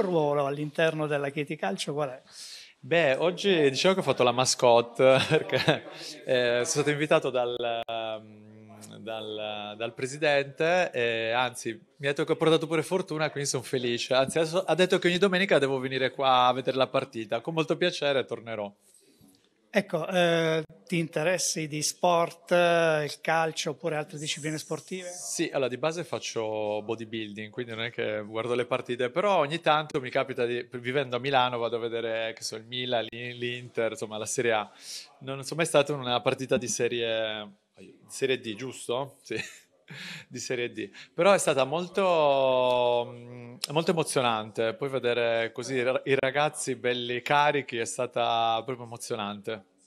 tuo ruolo all'interno della Chieti Calcio qual è? Beh, oggi dicevo che ho fatto la mascotte perché eh, sono stato invitato dal, ehm, dal, dal presidente, e, anzi mi ha detto che ho portato pure fortuna, quindi sono felice. Anzi, ha detto che ogni domenica devo venire qua a vedere la partita. Con molto piacere tornerò. Ecco, eh, ti interessi di sport, eh, il calcio oppure altre discipline sportive? Sì, allora di base faccio bodybuilding, quindi non è che guardo le partite, però ogni tanto mi capita di, vivendo a Milano, vado a vedere che so, il Milan, l'Inter, insomma la Serie A. Non sono mai stato in una partita di serie, serie D, giusto? Sì, di Serie D. Però è stata molto è molto emozionante, poi vedere così i ragazzi belli carichi è stata proprio emozionante.